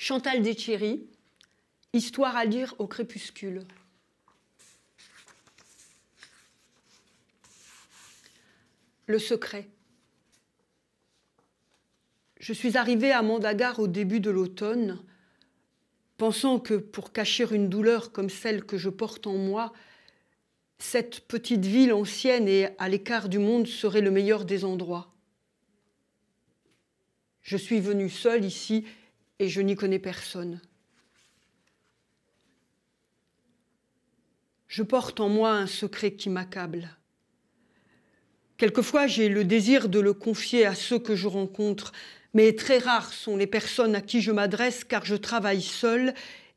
Chantal Déthéry, Histoire à lire au crépuscule. Le secret. Je suis arrivée à Mandagar au début de l'automne, pensant que pour cacher une douleur comme celle que je porte en moi, cette petite ville ancienne et à l'écart du monde serait le meilleur des endroits. Je suis venue seule ici et je n'y connais personne. Je porte en moi un secret qui m'accable. Quelquefois, j'ai le désir de le confier à ceux que je rencontre, mais très rares sont les personnes à qui je m'adresse car je travaille seule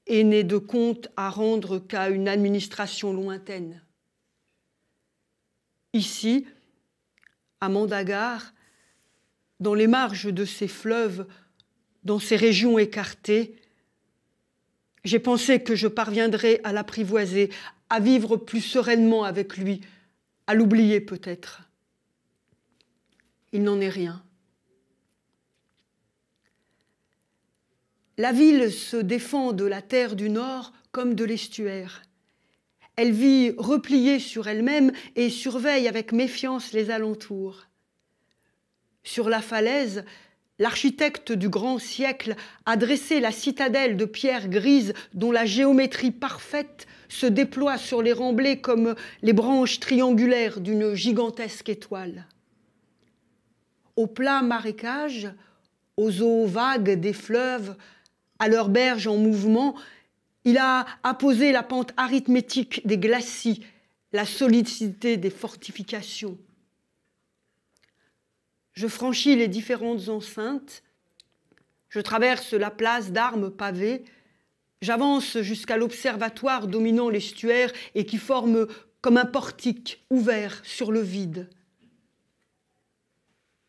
et n'ai de compte à rendre qu'à une administration lointaine. Ici, à Mandagar, dans les marges de ces fleuves, dans ces régions écartées. J'ai pensé que je parviendrais à l'apprivoiser, à vivre plus sereinement avec lui, à l'oublier peut-être. Il n'en est rien. La ville se défend de la terre du Nord comme de l'estuaire. Elle vit repliée sur elle-même et surveille avec méfiance les alentours. Sur la falaise, L'architecte du grand siècle a dressé la citadelle de pierre grise, dont la géométrie parfaite se déploie sur les remblais comme les branches triangulaires d'une gigantesque étoile. Au plat marécage, aux eaux vagues des fleuves, à leurs berges en mouvement, il a apposé la pente arithmétique des glacis, la solidité des fortifications. Je franchis les différentes enceintes, je traverse la place d'armes pavées, j'avance jusqu'à l'observatoire dominant l'estuaire et qui forme comme un portique ouvert sur le vide.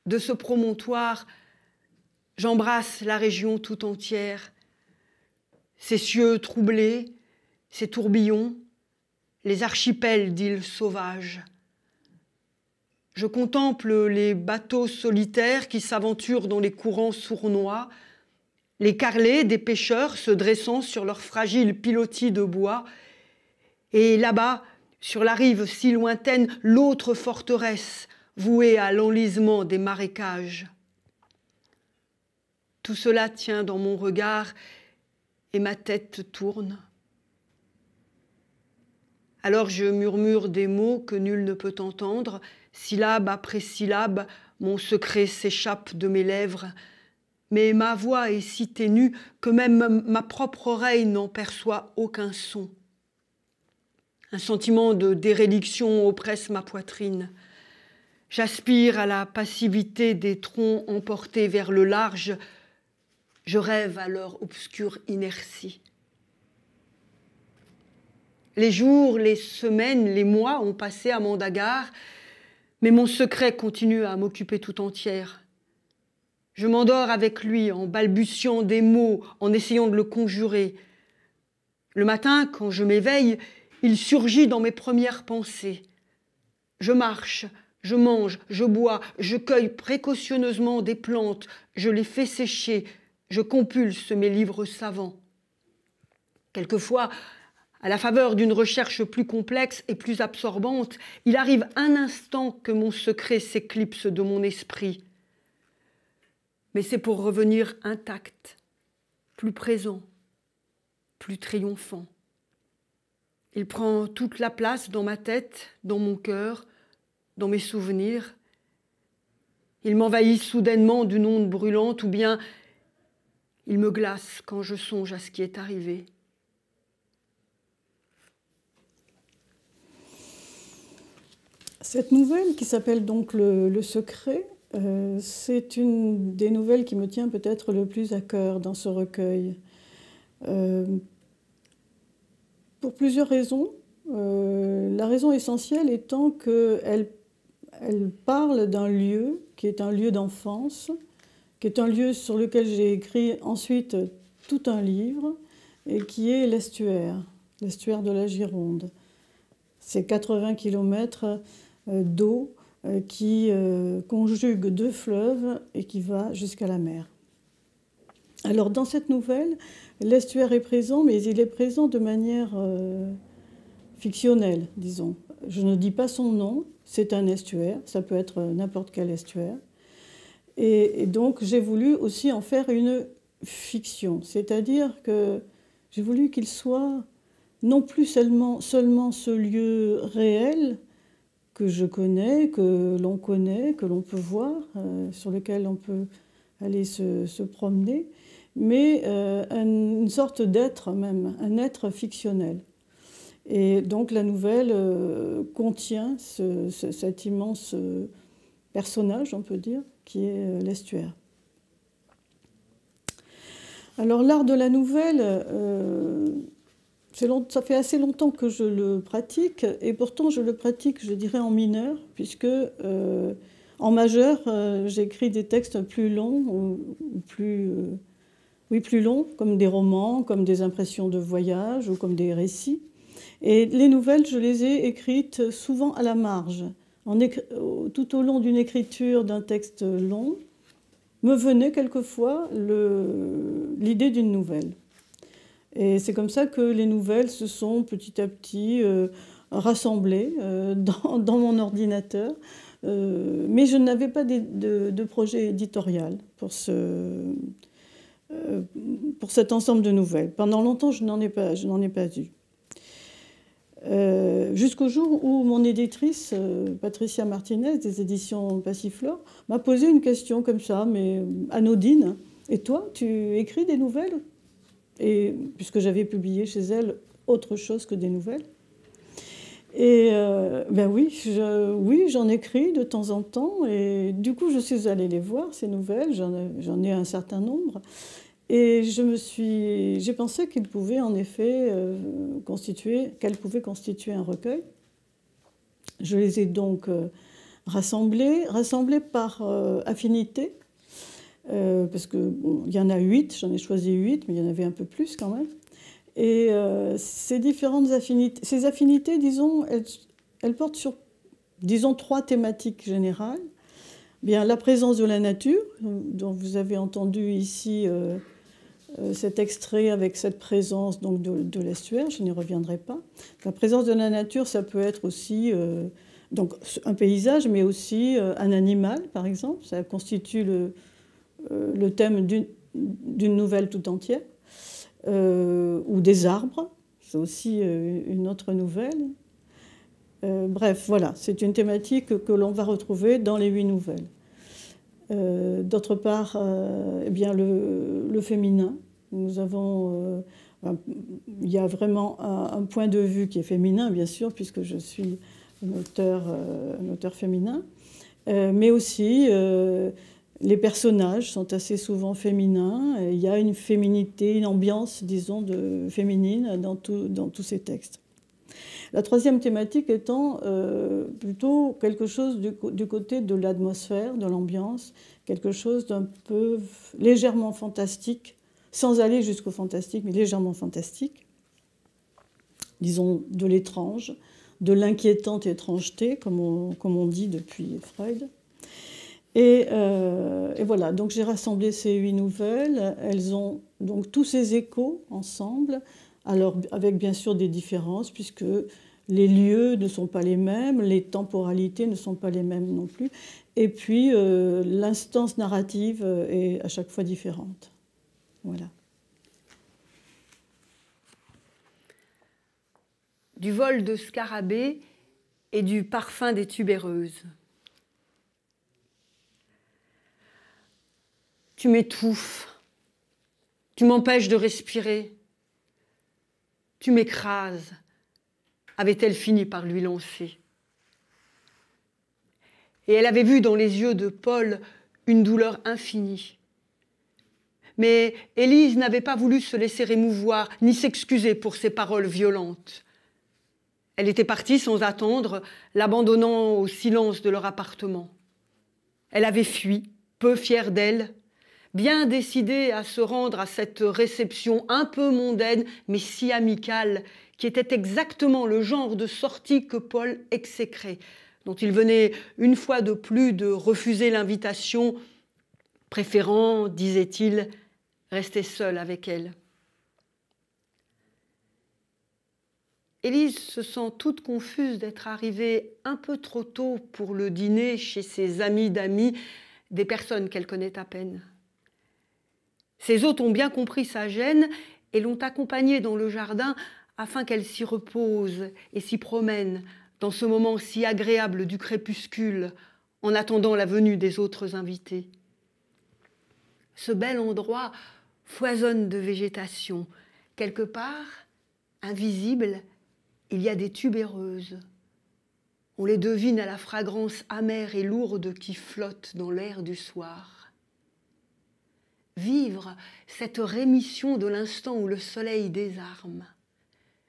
De ce promontoire, j'embrasse la région tout entière, ses cieux troublés, ses tourbillons, les archipels d'îles sauvages. Je contemple les bateaux solitaires qui s'aventurent dans les courants sournois, les carrelés des pêcheurs se dressant sur leurs fragiles pilotis de bois, et là-bas, sur la rive si lointaine, l'autre forteresse vouée à l'enlisement des marécages. Tout cela tient dans mon regard et ma tête tourne. Alors je murmure des mots que nul ne peut entendre, Syllabe après syllabe, mon secret s'échappe de mes lèvres, mais ma voix est si ténue que même ma propre oreille n'en perçoit aucun son. Un sentiment de déréliction oppresse ma poitrine. J'aspire à la passivité des troncs emportés vers le large. Je rêve à leur obscure inertie. Les jours, les semaines, les mois ont passé à Mandagar mais mon secret continue à m'occuper tout entière. Je m'endors avec lui en balbutiant des mots, en essayant de le conjurer. Le matin, quand je m'éveille, il surgit dans mes premières pensées. Je marche, je mange, je bois, je cueille précautionneusement des plantes, je les fais sécher, je compulse mes livres savants. Quelquefois, à la faveur d'une recherche plus complexe et plus absorbante, il arrive un instant que mon secret s'éclipse de mon esprit. Mais c'est pour revenir intact, plus présent, plus triomphant. Il prend toute la place dans ma tête, dans mon cœur, dans mes souvenirs. Il m'envahit soudainement d'une onde brûlante ou bien il me glace quand je songe à ce qui est arrivé. Cette nouvelle qui s'appelle donc le, secret, euh, c'est une des nouvelles qui me tient peut-être le plus à cœur dans ce recueil. Euh, pour plusieurs raisons. Euh, la raison essentielle étant qu'elle elle parle d'un lieu qui est un lieu d'enfance, qui est un lieu sur lequel j'ai écrit ensuite tout un livre, et qui est l'estuaire, l'estuaire de la Gironde. C'est 80 kilomètres euh, d'eau euh, qui euh, conjugue deux fleuves et qui va jusqu'à la mer. Alors dans cette nouvelle, l'estuaire est présent, mais il est présent de manière fictionnelle, disons. Je ne dis pas son nom, c'est un estuaire, ça peut être n'importe quel estuaire. Et, donc j'ai voulu aussi en faire une fiction, c'est-à-dire que j'ai voulu qu'il soit non plus seulement, seulement ce lieu réel, que je connais, que l'on connaît, que l'on peut voir, euh, sur lequel on peut aller se, promener, mais euh, une sorte d'être même, un être fictionnel. Et donc la nouvelle euh, contient cet immense personnage, on peut dire, qui est l'estuaire. Alors l'art de la nouvelle ça fait assez longtemps que je le pratique et pourtant je le pratique, je dirais, en mineur, puisque euh, en majeur, euh, j'écris des textes plus longs, ou, plus, euh, oui, plus longs, comme des romans, comme des impressions de voyage ou comme des récits. Et les nouvelles, je les ai écrites souvent à la marge. En tout au long d'une écriture d'un texte long, me venait quelquefois l'idée d'une nouvelle. Et c'est comme ça que les nouvelles se sont petit à petit euh, rassemblées euh, dans, mon ordinateur. Euh, mais je n'avais pas de, projet éditorial pour, ce, pour cet ensemble de nouvelles. Pendant longtemps, je n'en ai, pas, je ai pas eu. Jusqu'au jour où mon éditrice, Patricia Martinez, des éditions Passiflore, m'a posé une question comme ça, mais anodine. Et toi, tu écris des nouvelles puisque j'avais publié chez elle autre chose que des nouvelles. Et euh, ben oui, oui, j'en écris de temps en temps. Et du coup, je suis allée les voir ces nouvelles. J'en ai un certain nombre. Et j'ai pensé en effet euh, qu'elles pouvaient constituer un recueil. Je les ai donc euh, rassemblées, rassemblées par affinité, euh, parce qu'il il y en a huit, j'en ai choisi huit, mais il y en avait un peu plus quand même. Et euh, ces différentes affinités, ces affinités, disons, elles, portent sur, disons, trois thématiques générales. Bien, la présence de la nature, dont vous avez entendu ici euh, cet extrait avec cette présence donc de, l'estuaire, je n'y reviendrai pas. La présence de la nature, ça peut être aussi donc un paysage, mais aussi un animal, par exemple. Ça constitue le, euh, le thème d'une nouvelle tout entière, euh, ou des arbres, c'est aussi euh, une autre nouvelle. bref, voilà, c'est une thématique que l'on va retrouver dans les huit nouvelles. D'autre part, eh bien, le, féminin. Nous avons il y a vraiment un, point de vue qui est féminin, bien sûr, puisque je suis un auteur, auteur féminin, mais aussi les personnages sont assez souvent féminins. Il y a une féminité, une ambiance, disons, de, féminine dans, tous ces textes. La troisième thématique étant euh, plutôt quelque chose du, côté de l'atmosphère, de l'ambiance, quelque chose d'un peu légèrement fantastique, sans aller jusqu'au fantastique, mais légèrement fantastique, disons de l'étrange, de l'inquiétante étrangeté, comme on dit depuis Freud. Euh, et, voilà, donc j'ai rassemblé ces huit nouvelles. Elles ont donc tous ces échos ensemble, alors avec bien sûr des différences, puisque les lieux ne sont pas les mêmes, les temporalités ne sont pas les mêmes non plus, et puis euh, l'instance narrative euh, est à chaque fois différente. Voilà. Du vol de scarabée et du parfum des tubéreuses. Tu m'étouffes. Tu m'empêches de respirer. Tu m'écrases. Avait-elle fini par lui lancer Et elle avait vu dans les yeux de Paul une douleur infinie. Mais Élise n'avait pas voulu se laisser émouvoir ni s'excuser pour ses paroles violentes. Elle était partie sans attendre, l'abandonnant au silence de leur appartement. Elle avait fui, peu fière d'elle, bien décidé à se rendre à cette réception un peu mondaine, mais si amicale, qui était exactement le genre de sortie que Paul exécrait, dont il venait une fois de plus de refuser l'invitation, préférant, disait-il, rester seul avec elle. Élise se sent toute confuse d'être arrivée un peu trop tôt pour le dîner chez ses amis d'amis, des personnes qu'elle connaît à peine. Ses hôtes ont bien compris sa gêne et l'ont accompagnée dans le jardin afin qu'elle s'y repose et s'y promène dans ce moment si agréable du crépuscule en attendant la venue des autres invités. Ce bel endroit foisonne de végétation. Quelque part, invisible, il y a des tubéreuses. On les devine à la fragrance amère et lourde qui flotte dans l'air du soir vivre cette rémission de l'instant où le soleil désarme.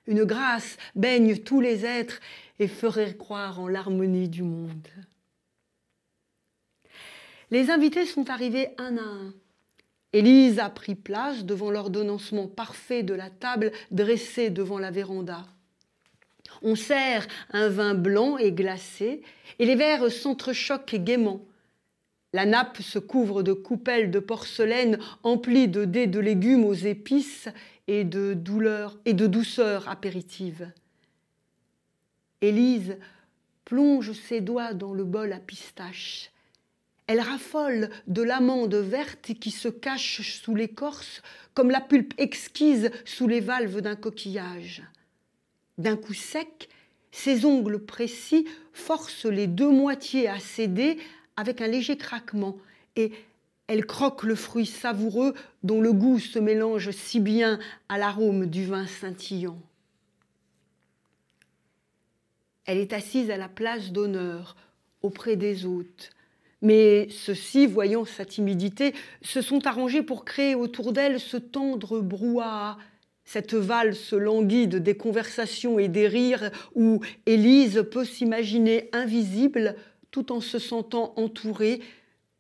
Une grâce baigne tous les êtres et ferait croire en l'harmonie du monde. Les invités sont arrivés un à un. Élise a pris place devant l'ordonnancement parfait de la table dressée devant la véranda. On sert un vin blanc et glacé, et les verres s'entrechoquent gaiement. La nappe se couvre de coupelles de porcelaine emplies de dés de légumes aux épices et de douleurs et de douceurs apéritives. Élise plonge ses doigts dans le bol à pistache. Elle raffole de l'amande verte qui se cache sous l'écorce comme la pulpe exquise sous les valves d'un coquillage. D'un coup sec, ses ongles précis forcent les deux moitiés à céder avec un léger craquement, et elle croque le fruit savoureux dont le goût se mélange si bien à l'arôme du vin scintillant. Elle est assise à la place d'honneur, auprès des hôtes. Mais ceux-ci, voyant sa timidité, se sont arrangés pour créer autour d'elle ce tendre brouhaha, cette valse languide des conversations et des rires où Élise peut s'imaginer invisible tout en se sentant entouré,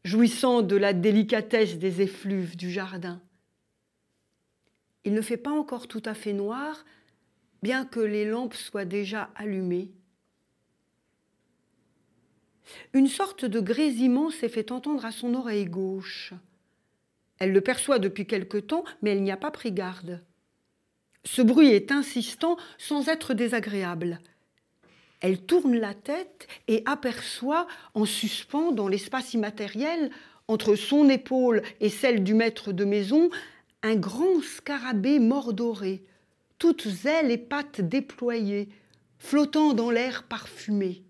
jouissant de la délicatesse des effluves du jardin. Il ne fait pas encore tout à fait noir, bien que les lampes soient déjà allumées. Une sorte de grésillement s'est fait entendre à son oreille gauche. Elle le perçoit depuis quelque temps, mais elle n'y a pas pris garde. Ce bruit est insistant sans être désagréable elle tourne la tête et aperçoit en suspens dans l'espace immatériel, entre son épaule et celle du maître de maison, un grand scarabée mordoré, toutes ailes et pattes déployées, flottant dans l'air parfumé.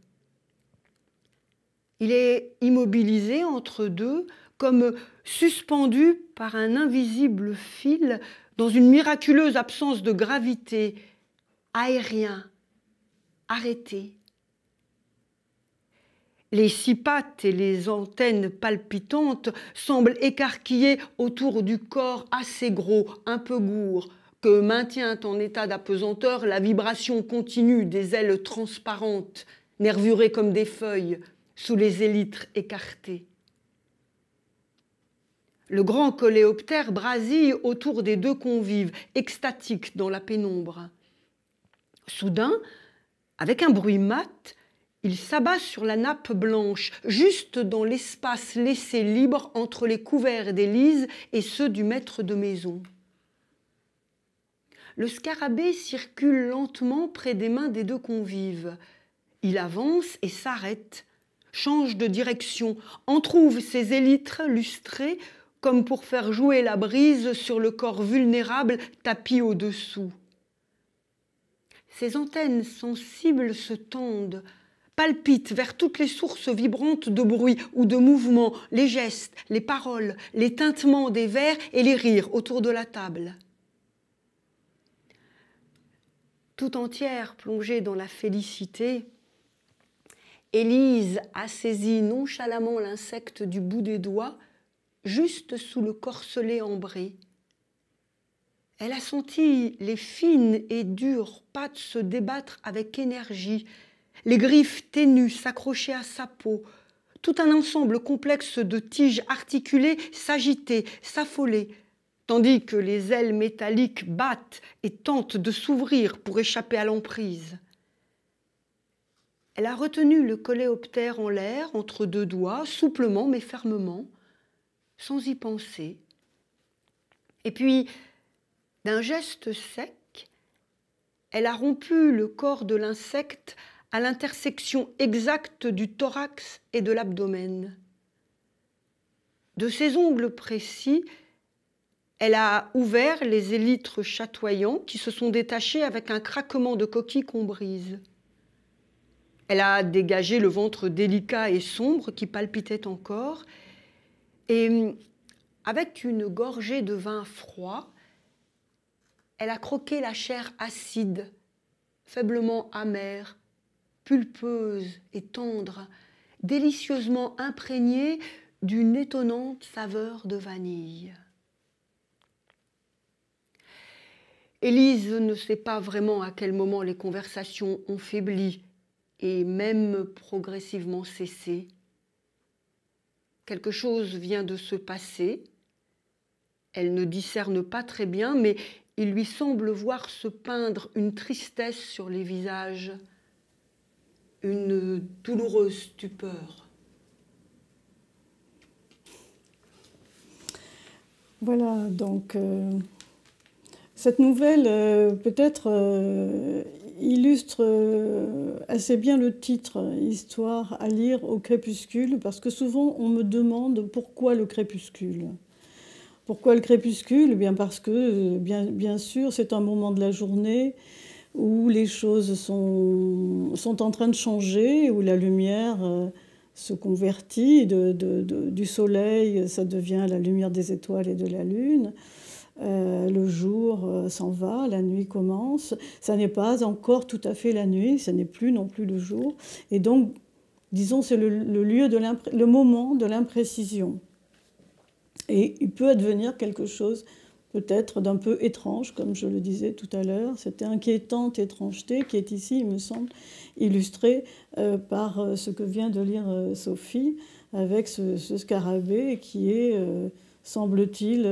Il est immobilisé entre deux, comme suspendu par un invisible fil dans une miraculeuse absence de gravité, aérien, arrêté. Les six pattes et les antennes palpitantes semblent écarquillées autour du corps assez gros, un peu gourd, que maintient en état d'apesanteur la vibration continue des ailes transparentes, nervurées comme des feuilles, sous les élytres écartés. Le grand coléoptère brasille autour des deux convives, extatiques dans la pénombre. Soudain, avec un bruit mat, il s'abat sur la nappe blanche, juste dans l'espace laissé libre entre les couverts d'Élise et ceux du maître de maison. Le scarabée circule lentement près des mains des deux convives. Il avance et s'arrête, change de direction, entrouve ses élytres lustrés comme pour faire jouer la brise sur le corps vulnérable tapis au-dessous. Ses antennes sensibles se tendent, palpitent vers toutes les sources vibrantes de bruit ou de mouvement, les gestes, les paroles, les tintements des verres et les rires autour de la table. Tout entière plongée dans la félicité, Élise a saisi nonchalamment l'insecte du bout des doigts, juste sous le corselet ambré. Elle a senti les fines et dures pattes se débattre avec énergie, les griffes ténues s'accrocher à sa peau, tout un ensemble complexe de tiges articulées s'agiter, s'affoler, tandis que les ailes métalliques battent et tentent de s'ouvrir pour échapper à l'emprise. Elle a retenu le coléoptère en l'air entre deux doigts, souplement mais fermement, sans y penser. Et puis, d'un geste sec, elle a rompu le corps de l'insecte à l'intersection exacte du thorax et de l'abdomen. De ses ongles précis, elle a ouvert les élytres chatoyants qui se sont détachés avec un craquement de coquille qu'on brise. Elle a dégagé le ventre délicat et sombre qui palpitait encore, et hum, avec une gorgée de vin froid, elle a croqué la chair acide, faiblement amère, pulpeuse et tendre, délicieusement imprégnée d'une étonnante saveur de vanille. Élise ne sait pas vraiment à quel moment les conversations ont faibli et même progressivement cessé. Quelque chose vient de se passer. Elle ne discerne pas très bien, mais il lui semble voir se peindre une tristesse sur les visages, une douloureuse stupeur. Voilà, donc euh, cette nouvelle euh, peut-être euh, illustre assez bien le titre, Histoire à lire au crépuscule, parce que souvent on me demande pourquoi le crépuscule. Pourquoi le crépuscule eh bien Parce que, bien, sûr, c'est un moment de la journée où les choses sont, en train de changer, où la lumière euh, se convertit du soleil, ça devient la lumière des étoiles et de la lune. Euh, le jour euh, s'en va, la nuit commence. Ça n'est pas encore tout à fait la nuit, ça n'est plus non plus le jour. Et donc, disons, c'est le, lieu le moment de l'imprécision. Et il peut advenir quelque chose peut-être d'un peu étrange, comme je le disais tout à l'heure, cette inquiétante étrangeté qui est ici, il me semble, illustrée euh, par euh, ce que vient de lire euh, Sophie, avec ce, ce, scarabée qui est, semble-t-il,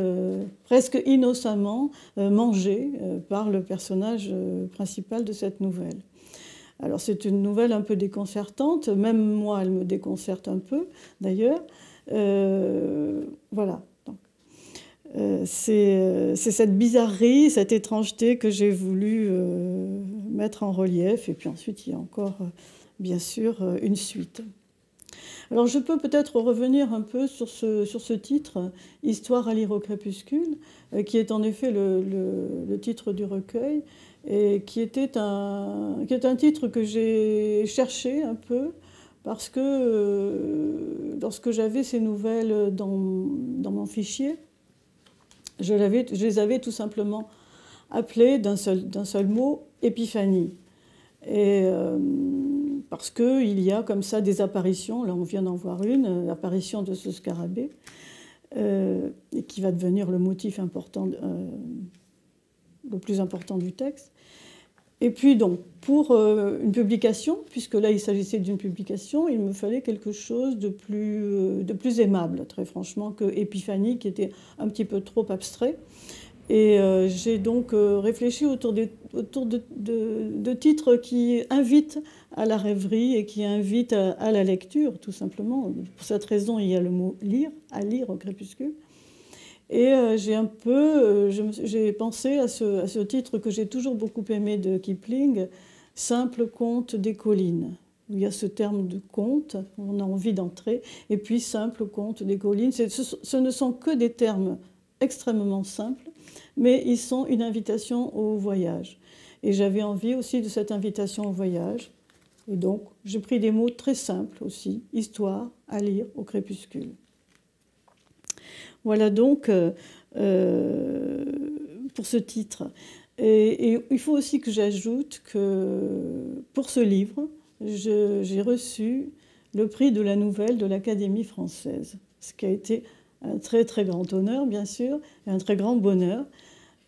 presque innocemment mangé par le personnage principal de cette nouvelle. Alors c'est une nouvelle un peu déconcertante, même moi elle me déconcerte un peu d'ailleurs. Euh, voilà. Euh, euh, c'est cette bizarrerie, cette étrangeté que j'ai voulu mettre en relief. Et puis ensuite, il y a encore, bien sûr, une suite. Alors je peux peut-être revenir un peu sur ce, titre, Histoire à lire au crépuscule, qui est en effet le, titre du recueil, et qui, qui est un titre que j'ai cherché un peu parce que euh, lorsque j'avais ces nouvelles dans, mon fichier, je, les avais tout simplement appelées d'un seul, mot, épiphanie. Et euh, parce qu'il y a comme ça des apparitions, là on vient d'en voir une, l'apparition euh, de ce scarabée, qui va devenir le motif important, le plus important du texte. Et puis donc, pour euh, une publication, puisque là il s'agissait d'une publication, il me fallait quelque chose de plus, euh, aimable, très franchement, que Épiphanie, qui était un petit peu trop abstrait. Et euh, j'ai donc réfléchi autour, de, titres qui invitent à la rêverie et qui invitent à, à, la lecture, tout simplement. Pour cette raison, il y a le mot lire, à lire au crépuscule. Et euh, j'ai un peu, euh, j'ai pensé à ce, titre que j'ai toujours beaucoup aimé de Kipling, Simple conte des collines. Il y a ce terme de conte, on a envie d'entrer, et puis simple conte des collines. Ce, ce, ne sont que des termes extrêmement simples, mais ils sont une invitation au voyage. Et j'avais envie aussi de cette invitation au voyage. Et donc, j'ai pris des mots très simples aussi, histoire à lire au crépuscule. Voilà donc euh, euh, pour ce titre. Et, il faut aussi que j'ajoute que pour ce livre, j'ai reçu le prix de la nouvelle de l'Académie française, ce qui a été un très très grand honneur, bien sûr, et un très grand bonheur.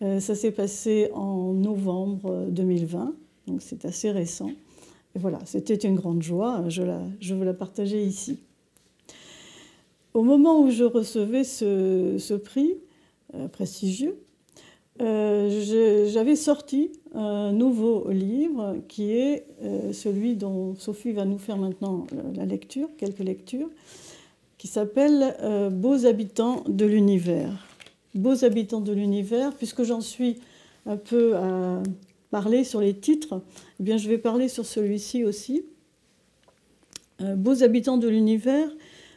Euh, ça s'est passé en novembre 2020, donc c'est assez récent. Et voilà, c'était une grande joie, je, je veux la partager ici au moment où je recevais ce, prix euh, prestigieux, euh, j'avais sorti un nouveau livre qui est euh, celui dont Sophie va nous faire maintenant la lecture, quelques lectures, qui s'appelle Beaux habitants de l'univers. Beaux habitants de l'univers, puisque j'en suis un peu à parler sur les titres, eh bien je vais parler sur celui-ci aussi. Beaux habitants de l'univers,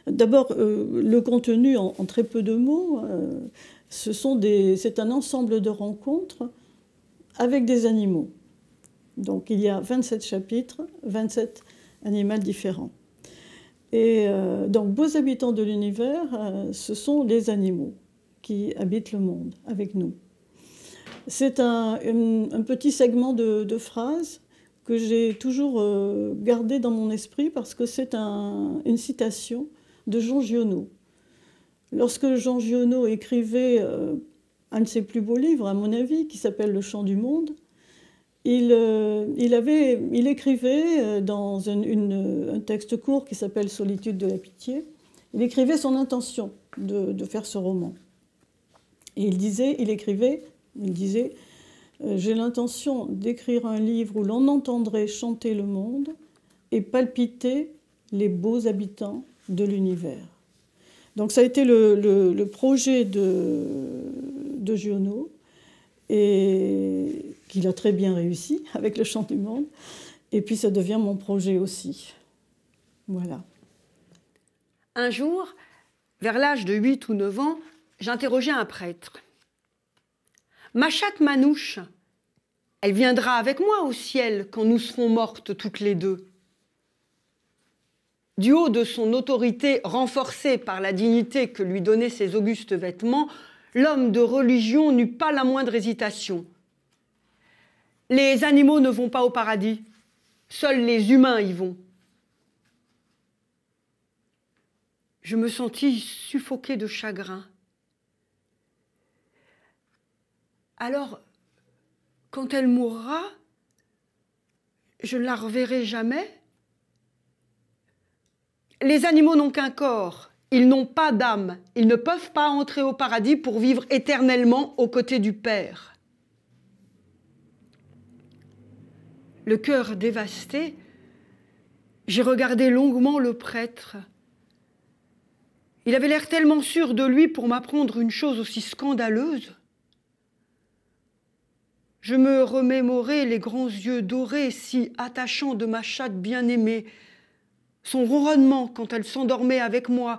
D'abord, euh, le contenu en, très peu de mots, euh, c'est un ensemble de rencontres avec des animaux. Donc il y a 27 chapitres, 27 animaux différents. Et euh, donc, beaux habitants de l'univers, ce sont les animaux qui habitent le monde avec nous. C'est un, petit segment de, de phrase que j'ai toujours gardé dans mon esprit parce que c'est une citation de Jean Giono. Lorsque Jean Giono écrivait euh, un de ses plus beaux livres, à mon avis, qui s'appelle Le chant du monde, il, euh, il, avait, il écrivait euh, dans un, texte court qui s'appelle Solitude de la pitié, il écrivait son intention de, faire ce roman. Et il disait, il écrivait, il disait, j'ai l'intention d'écrire un livre où l'on entendrait chanter le monde et palpiter les beaux habitants de l'univers. Donc ça a été le, projet de, de Giono, et qu'il a très bien réussi avec le chant du monde. Et puis ça devient mon projet aussi. Voilà. Un jour, vers l'âge de 8 ou 9 ans, j'interrogeais un prêtre. Ma chatte Manouche, elle viendra avec moi au ciel quand nous serons mortes toutes les deux. Du haut de son autorité renforcée par la dignité que lui donnaient ses augustes vêtements, l'homme de religion n'eut pas la moindre hésitation. Les animaux ne vont pas au paradis, seuls les humains y vont. Je me sentis suffoqué de chagrin. Alors, quand elle mourra, je ne la reverrai jamais les animaux n'ont qu'un corps, ils n'ont pas d'âme, ils ne peuvent pas entrer au paradis pour vivre éternellement aux côtés du Père. Le cœur dévasté, j'ai regardé longuement le prêtre. Il avait l'air tellement sûr de lui pour m'apprendre une chose aussi scandaleuse. Je me remémorais les grands yeux dorés si attachants de ma chatte bien-aimée, son ronronnement quand elle s'endormait avec moi,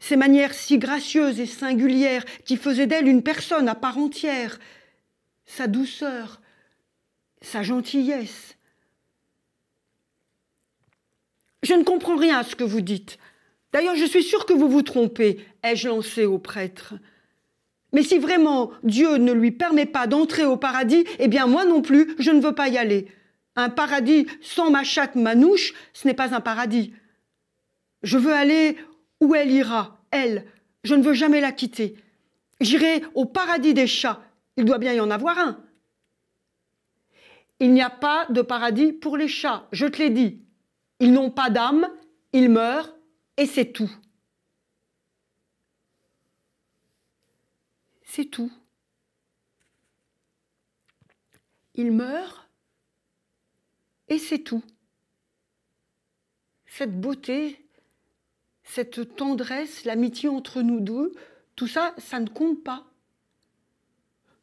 ses manières si gracieuses et singulières qui faisaient d'elle une personne à part entière, sa douceur, sa gentillesse. Je ne comprends rien à ce que vous dites. D'ailleurs, je suis sûre que vous vous trompez, ai-je lancé au prêtre. Mais si vraiment Dieu ne lui permet pas d'entrer au paradis, eh bien moi non plus, je ne veux pas y aller. Un paradis sans ma chatte manouche, ce n'est pas un paradis. Je veux aller où elle ira, elle. Je ne veux jamais la quitter. J'irai au paradis des chats. Il doit bien y en avoir un. Il n'y a pas de paradis pour les chats, je te l'ai dit. Ils n'ont pas d'âme, ils meurent, et c'est tout. C'est tout. Ils meurent et c'est tout. Cette beauté, cette tendresse, l'amitié entre nous deux, tout ça, ça ne compte pas.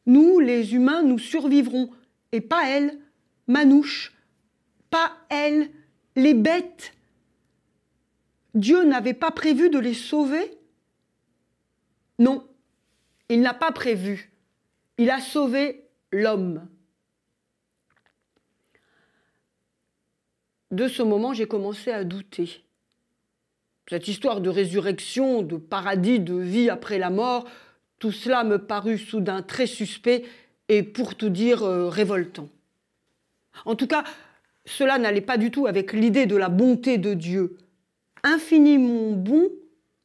Nous, les humains, nous survivrons, et pas elle, Manouche, pas elle, les bêtes. Dieu n'avait pas prévu de les sauver Non, il n'a pas prévu. Il a sauvé l'homme. de ce moment, j'ai commencé à douter. Cette histoire de résurrection, de paradis, de vie après la mort, tout cela me parut soudain très suspect et pour tout dire euh, révoltant. En tout cas, cela n'allait pas du tout avec l'idée de la bonté de Dieu. Infiniment bon,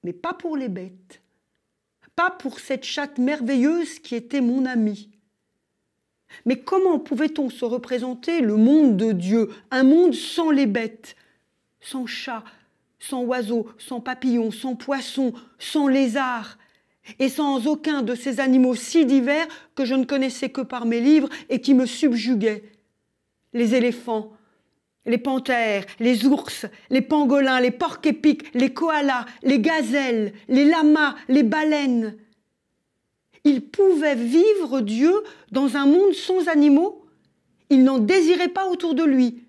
mais pas pour les bêtes, pas pour cette chatte merveilleuse qui était mon amie. Mais comment pouvait-on se représenter le monde de Dieu, un monde sans les bêtes, sans chats, sans oiseaux, sans papillons, sans poissons, sans lézards, et sans aucun de ces animaux si divers que je ne connaissais que par mes livres et qui me subjuguaient Les éléphants, les panthères, les ours, les pangolins, les porcs épics, les koalas, les gazelles, les lamas, les baleines. Il pouvait vivre Dieu dans un monde sans animaux. Il n'en désirait pas autour de lui.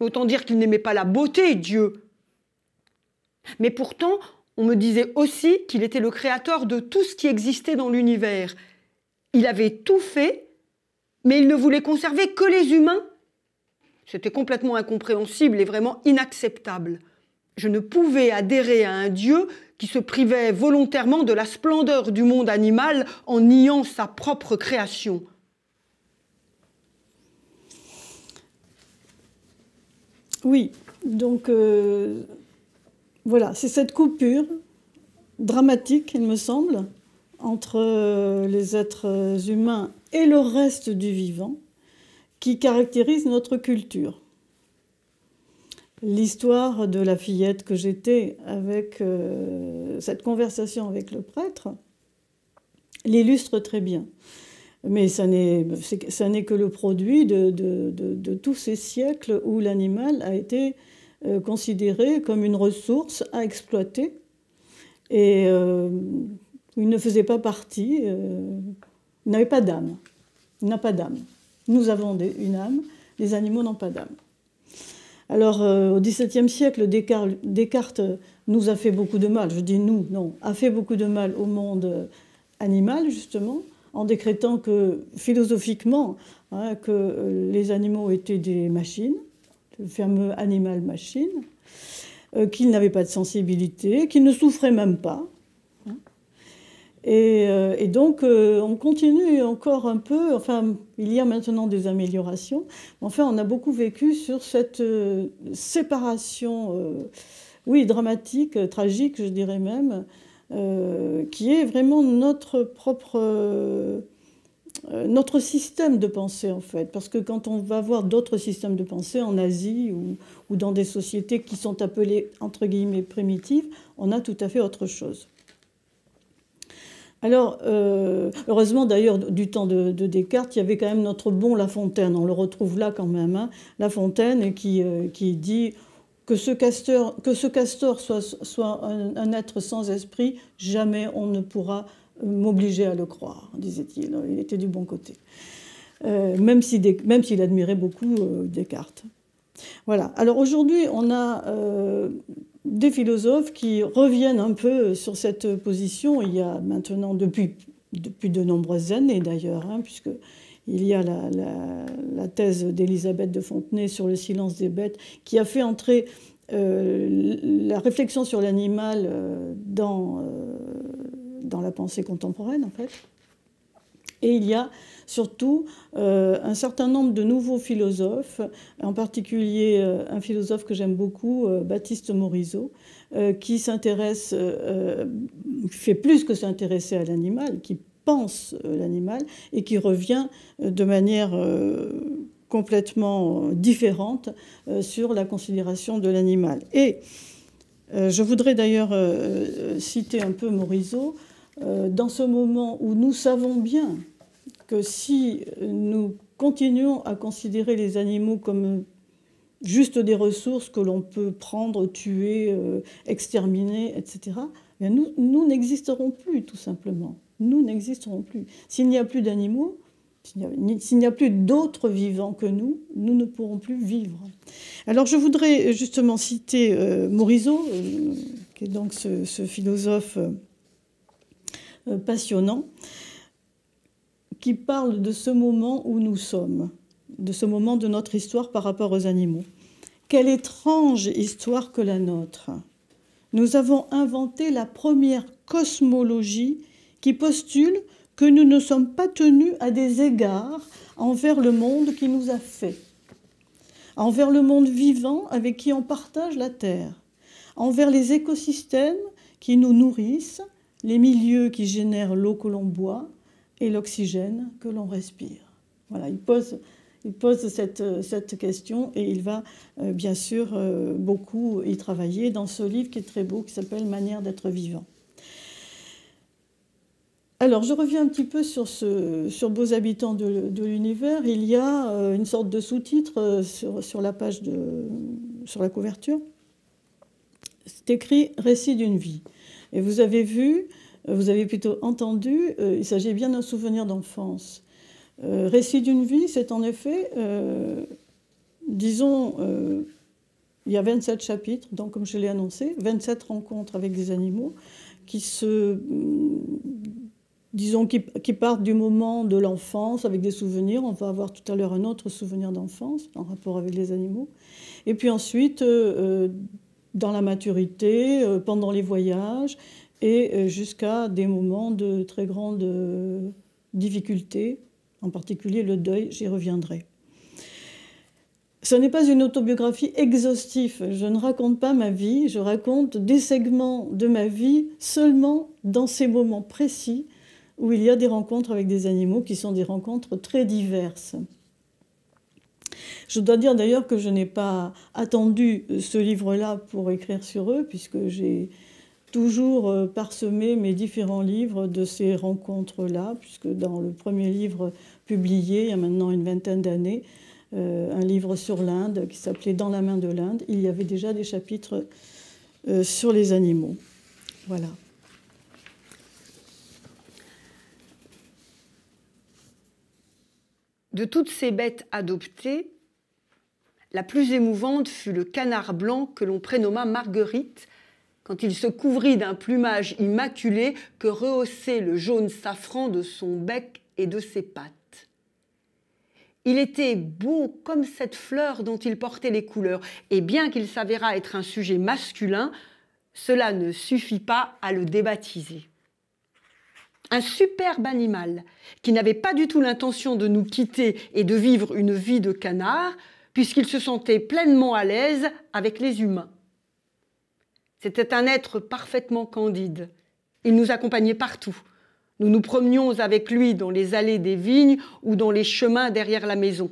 Autant dire qu'il n'aimait pas la beauté, Dieu. Mais pourtant, on me disait aussi qu'il était le créateur de tout ce qui existait dans l'univers. Il avait tout fait, mais il ne voulait conserver que les humains. C'était complètement incompréhensible et vraiment inacceptable. Je ne pouvais adhérer à un Dieu qui se privait volontairement de la splendeur du monde animal en niant sa propre création. Oui, donc euh, voilà, c'est cette coupure dramatique, il me semble, entre euh, les êtres humains et le reste du vivant qui caractérise notre culture l'histoire de la fillette que j'étais avec euh, cette conversation avec le prêtre l'illustre très bien. Mais ça n'est que le produit de, tous ces siècles où l'animal a été euh, considéré comme une ressource à exploiter et euh, il ne faisait pas partie, il n'avait pas d'âme, il n'a pas d'âme. Nous avons une âme, les animaux n'ont pas d'âme. Alors, euh, au XVIIe siècle, Descartes, nous a fait beaucoup de mal. Je dis nous, non, a fait beaucoup de mal au monde euh, animal, justement, en décrétant que, philosophiquement, hein, que euh, les animaux étaient des machines, le fameux animal-machine, qu'ils n'avaient pas de sensibilité, qu'ils ne souffraient même pas, euh, et, donc, euh, on continue encore un peu. Enfin, il y a maintenant des améliorations. Enfin, on a beaucoup vécu sur cette euh, séparation, oui, dramatique, tragique, je dirais même, qui est vraiment notre propre notre système de pensée, en fait. Parce que quand on va voir d'autres systèmes de pensée en Asie ou, dans des sociétés qui sont appelées, entre guillemets, primitives, on a tout à fait autre chose. Alors, euh, heureusement d'ailleurs, du temps de, Descartes, il y avait quand même notre bon La Fontaine. On le retrouve là quand même, hein. La Fontaine, euh, qui, dit que ce castor, soit, un, être sans esprit, jamais on ne pourra euh, m'obliger à le croire, disait-il. Il était du bon côté. même s'il admirait beaucoup Descartes. Voilà. Alors aujourd'hui, on a des philosophes qui reviennent un peu sur cette position. Il y a maintenant, depuis, depuis de nombreuses années d'ailleurs, hein, puisque il y a la, thèse d'Elisabeth de Fontenay sur le silence des bêtes, qui a fait entrer euh, la réflexion sur l'animal euh, dans, euh, dans la pensée contemporaine, en fait. Et il y a surtout euh, un certain nombre de nouveaux philosophes, en particulier euh, un philosophe que j'aime beaucoup, euh, Baptiste Morisot, qui s'intéresse, qui fait plus que s'intéresser à l'animal, qui pense l'animal et qui revient de manière complètement différente sur la considération de l'animal. Et je voudrais d'ailleurs citer un peu Morisot. dans ce moment où nous savons bien que si nous continuons à considérer les animaux comme juste des ressources que l'on peut prendre, tuer, euh, exterminer, etc., nous, n'existerons plus, tout simplement. Nous n'existerons plus. S'il n'y a plus d'animaux, s'il n'y a plus d'autres vivants que nous, nous ne pourrons plus vivre. Alors je voudrais justement citer euh, Morisot, euh, qui est donc ce, philosophe euh, passionnant, qui parle de ce moment où nous sommes, de ce moment de notre histoire par rapport aux animaux. Quelle étrange histoire que la nôtre. Nous avons inventé la première cosmologie qui postule que nous ne sommes pas tenus à des égards envers le monde qui nous a fait, envers le monde vivant avec qui on partage la Terre, envers les écosystèmes qui nous nourrissent, les milieux qui génèrent l'eau que l'on boit, et l'oxygène que l'on respire. Voilà, il pose, il pose cette, question et il va euh, bien sûr euh, beaucoup y travailler dans ce livre qui est très beau, qui s'appelle Manière d'être vivant. Alors, je reviens un petit peu sur, ce, sur Beaux habitants de, l'univers. Il y a euh, une sorte de sous-titre sur, sur, la page de, sur la couverture. C'est écrit Récit d'une vie. Et vous avez vu vous avez plutôt entendu, euh, il s'agit bien d'un souvenir d'enfance. Euh, récit d'une vie, c'est en effet, euh, disons, il y a 27 chapitres, donc comme je l'ai annoncé, 27 rencontres avec des animaux qui se mm, disons, qui, qui, partent du moment de l'enfance avec des souvenirs. On va avoir tout à l'heure un autre souvenir d'enfance en rapport avec les animaux. Et puis ensuite, dans la maturité, pendant les voyages, et euh, jusqu'à des moments de très grandes euh, difficultés, en particulier le deuil, j'y reviendrai. Ce n'est pas une autobiographie exhaustive, je ne raconte pas ma vie, je raconte des segments de ma vie seulement dans ces moments précis où il y a des rencontres avec des animaux qui sont des rencontres très diverses. Je dois dire d'ailleurs que je n'ai pas attendu ce livre-là pour écrire sur eux, puisque j'ai toujours euh, parsemé mes différents livres de ces rencontres-là, puisque dans le premier livre publié il y a maintenant une vingtaine d'années, euh, un livre sur l'Inde qui s'appelait Dans la main de l'Inde, il y avait déjà des chapitres euh, sur les animaux. Voilà. De toutes ces bêtes adoptées, la plus émouvante fut le canard blanc que l'on prénomma Marguerite quand il se couvrit d'un plumage immaculé que rehaussait le jaune safran de son bec et de ses pattes. Il était beau comme cette fleur dont il portait les couleurs, et bien qu'il s'avéra être un sujet masculin, cela ne suffit pas à le débaptiser. Un superbe animal qui n'avait pas du tout l'intention de nous quitter et de vivre une vie de canard, puisqu'il se sentait pleinement à l'aise avec les humains. C'était un être parfaitement candide. Il nous accompagnait partout. Nous nous promenions avec lui dans les allées des vignes ou dans les chemins derrière la maison.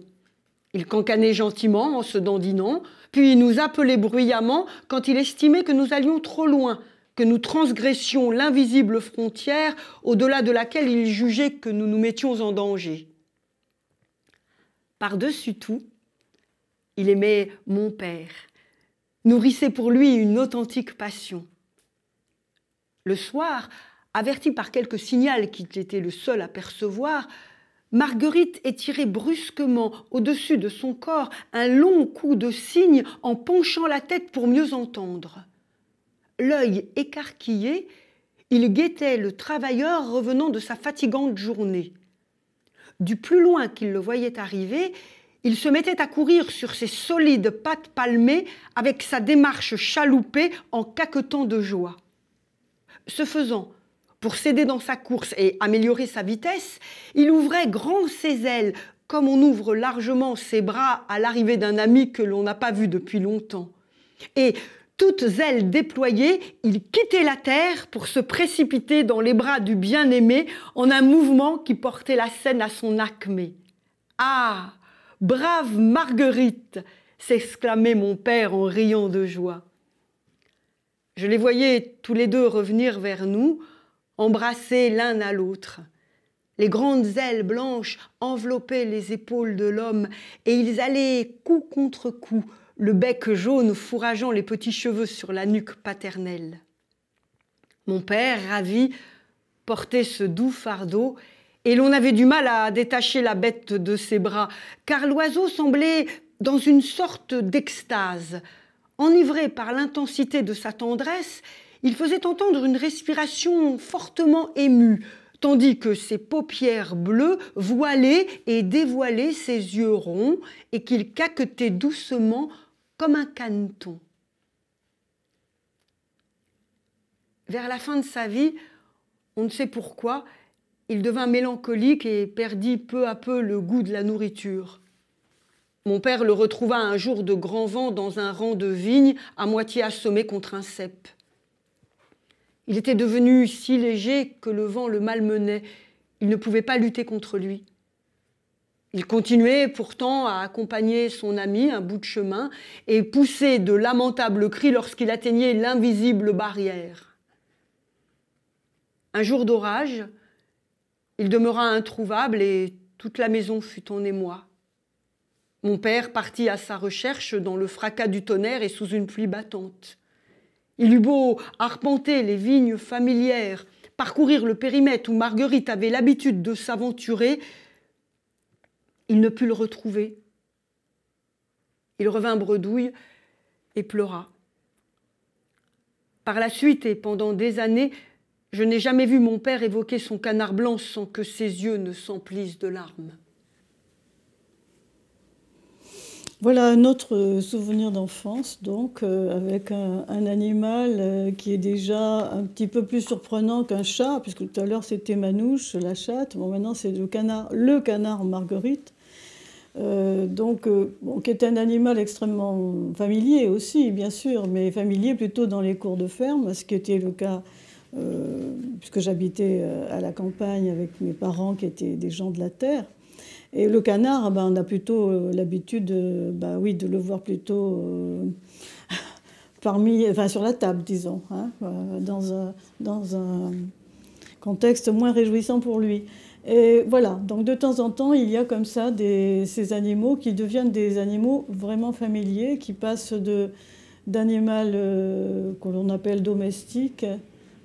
Il cancanait gentiment en se dandinant, puis il nous appelait bruyamment quand il estimait que nous allions trop loin, que nous transgressions l'invisible frontière au-delà de laquelle il jugeait que nous nous mettions en danger. Par-dessus tout, il aimait mon père, nourrissait pour lui une authentique passion. Le soir, averti par quelques signal qu'il était le seul à percevoir, Marguerite étirait brusquement au-dessus de son corps un long coup de cygne en penchant la tête pour mieux entendre. L'œil écarquillé, il guettait le travailleur revenant de sa fatigante journée. Du plus loin qu'il le voyait arriver, il se mettait à courir sur ses solides pattes palmées avec sa démarche chaloupée en caquetant de joie. Ce faisant, pour s'aider dans sa course et améliorer sa vitesse, il ouvrait grand ses ailes, comme on ouvre largement ses bras à l'arrivée d'un ami que l'on n'a pas vu depuis longtemps. Et, toutes ailes déployées, il quittait la terre pour se précipiter dans les bras du bien-aimé en un mouvement qui portait la scène à son acmé. Ah Brave Marguerite s'exclamait mon père en riant de joie. Je les voyais tous les deux revenir vers nous, embrassés l'un à l'autre. Les grandes ailes blanches enveloppaient les épaules de l'homme et ils allaient coup contre coup, le bec jaune fourrageant les petits cheveux sur la nuque paternelle. Mon père, ravi, portait ce doux fardeau et l'on avait du mal à détacher la bête de ses bras, car l'oiseau semblait dans une sorte d'extase. Enivré par l'intensité de sa tendresse, il faisait entendre une respiration fortement émue, tandis que ses paupières bleues voilaient et dévoilaient ses yeux ronds et qu'il caquetait doucement comme un caneton. Vers la fin de sa vie, on ne sait pourquoi, il devint mélancolique et perdit peu à peu le goût de la nourriture. Mon père le retrouva un jour de grand vent dans un rang de vignes à moitié assommé contre un cep. Il était devenu si léger que le vent le malmenait. Il ne pouvait pas lutter contre lui. Il continuait pourtant à accompagner son ami un bout de chemin et poussait de lamentables cris lorsqu'il atteignait l'invisible barrière. Un jour d'orage, il demeura introuvable et toute la maison fut en émoi. Mon père partit à sa recherche dans le fracas du tonnerre et sous une pluie battante. Il eut beau arpenter les vignes familières, parcourir le périmètre où Marguerite avait l'habitude de s'aventurer, il ne put le retrouver. Il revint bredouille et pleura. Par la suite et pendant des années, je n'ai jamais vu mon père évoquer son canard blanc sans que ses yeux ne s'emplissent de larmes. Voilà un autre euh, souvenir d'enfance, donc, euh, avec un, animal euh, qui est déjà un petit peu plus surprenant qu'un chat, puisque tout à l'heure c'était Manouche, la chatte. Bon, maintenant c'est le canard, le canard Marguerite, donc, qui est un animal extrêmement familier aussi, bien sûr, mais familier plutôt dans les cours de ferme, ce qui était le cas euh, puisque j'habitais euh, à la campagne avec mes parents qui étaient des gens de la terre. Et le canard, ben, on a plutôt euh, l'habitude, ben oui, de le voir plutôt parmi, enfin, sur la table, disons, hein, dans, un, dans un contexte moins réjouissant pour lui. Et voilà, donc de temps en temps, il y a comme ça ces animaux qui deviennent des animaux vraiment familiers, qui passent de, d'animal que l'on appelle domestique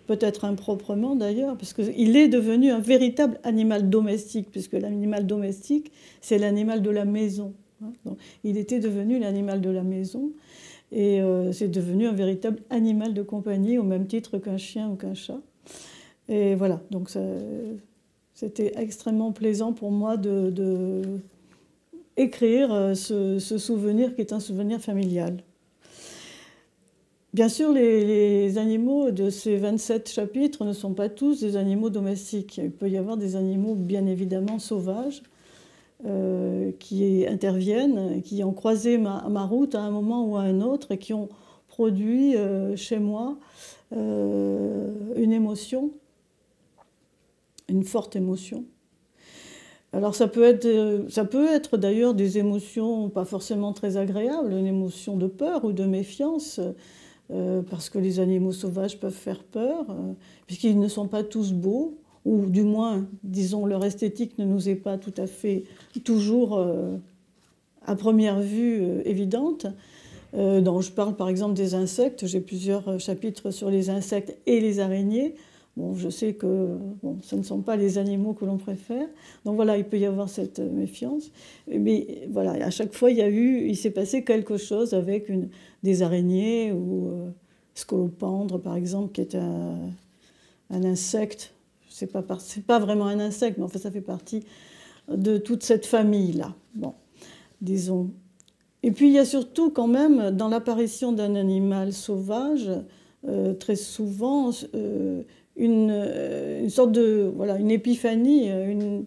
peut-être improprement d'ailleurs, parce qu'il est devenu un véritable animal domestique, puisque l'animal domestique, c'est l'animal de la maison. Hein, il était devenu l'animal de la maison, et euh, c'est devenu un véritable animal de compagnie, au même titre qu'un chien ou qu'un chat. Et voilà, donc c'était extrêmement plaisant pour moi de, écrire euh, ce souvenir qui est un souvenir familial. Bien sûr, les, animaux de ces 27 chapitres ne sont pas tous des animaux domestiques. Il peut y avoir des animaux, bien évidemment, sauvages, euh, qui interviennent, qui ont croisé ma, route à un moment ou à un autre et qui ont produit euh, chez moi euh, une émotion, une forte émotion. Alors ça peut être, ça peut être d'ailleurs des émotions pas forcément très agréables, une émotion de peur ou de méfiance. Euh, parce que les animaux sauvages peuvent faire peur, euh, puisqu'ils ne sont pas tous beaux, ou du moins, disons, leur esthétique ne nous est pas tout à fait toujours euh, à première vue évidente. Donc je parle par exemple des insectes, j'ai plusieurs chapitres sur les insectes et les araignées. Bon, je sais que bon, ce ne sont pas les animaux que l'on préfère. Donc voilà, il peut y avoir cette méfiance. Mais voilà, à chaque fois, il y a eu, il s'est passé quelque chose avec une, des araignées ou euh, scolopendre, par exemple, qui est un, insecte. C'est pas, pas vraiment un insecte, mais fait ça fait partie de toute cette famille-là. Bon, disons. Et puis, il y a surtout, quand même, dans l'apparition d'un animal sauvage, euh, très souvent, euh, euh, une, sorte de voilà une épiphanie, euh,